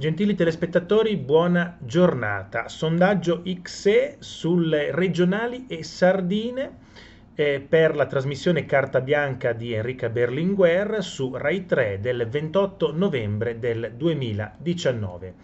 Gentili telespettatori, buona giornata. Sondaggio XE sulle regionali e sardine eh, per la trasmissione Carta Bianca di Enrica Berlinguer su Rai 3 del 28 novembre del 2019.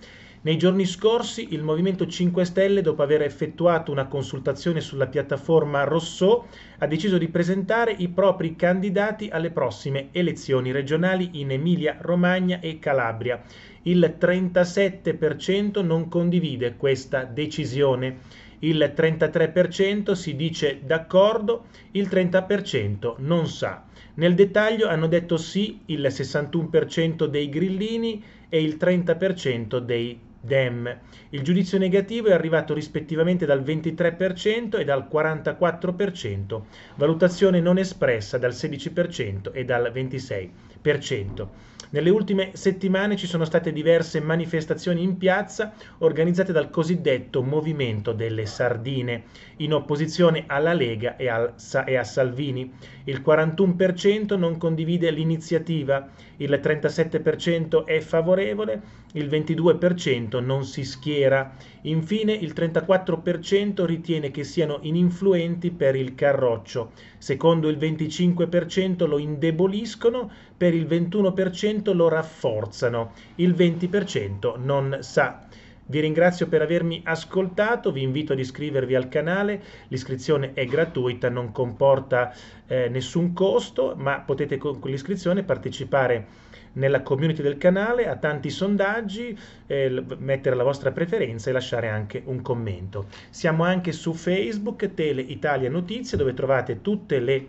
Nei giorni scorsi il Movimento 5 Stelle, dopo aver effettuato una consultazione sulla piattaforma Rousseau, ha deciso di presentare i propri candidati alle prossime elezioni regionali in Emilia-Romagna e Calabria. Il 37% non condivide questa decisione, il 33% si dice d'accordo, il 30% non sa. Nel dettaglio hanno detto sì il 61% dei grillini e il 30% dei Dem. Il giudizio negativo è arrivato rispettivamente dal 23% e dal 44%, valutazione non espressa dal 16% e dal 26%. Nelle ultime settimane ci sono state diverse manifestazioni in piazza organizzate dal cosiddetto Movimento delle Sardine, in opposizione alla Lega e, al, e a Salvini. Il 41% non condivide l'iniziativa, il 37% è favorevole, il 22% non si schiera. Infine il 34% ritiene che siano ininfluenti per il carroccio, secondo il 25% lo indeboliscono, per il 21% 100% lo rafforzano, il 20% non sa. Vi ringrazio per avermi ascoltato, vi invito ad iscrivervi al canale, l'iscrizione è gratuita, non comporta eh, nessun costo, ma potete con l'iscrizione partecipare nella community del canale a tanti sondaggi, eh, mettere la vostra preferenza e lasciare anche un commento. Siamo anche su Facebook, Tele Italia Notizie, dove trovate tutte le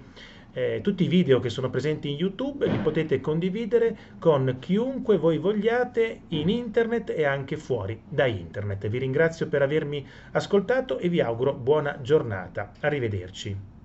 eh, tutti i video che sono presenti in YouTube li potete condividere con chiunque voi vogliate in internet e anche fuori da internet. Vi ringrazio per avermi ascoltato e vi auguro buona giornata. Arrivederci.